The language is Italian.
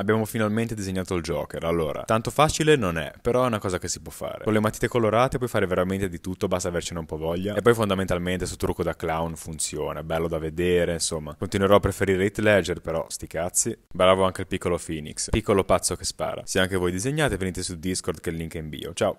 Abbiamo finalmente disegnato il Joker. Allora, tanto facile non è, però è una cosa che si può fare. Con le matite colorate puoi fare veramente di tutto, basta avercene un po' voglia. E poi fondamentalmente questo trucco da clown funziona, bello da vedere, insomma. Continuerò a preferire Hit Ledger, però sti cazzi. Bravo anche il piccolo Phoenix, piccolo pazzo che spara. Se anche voi disegnate venite su Discord che il link è in bio. Ciao!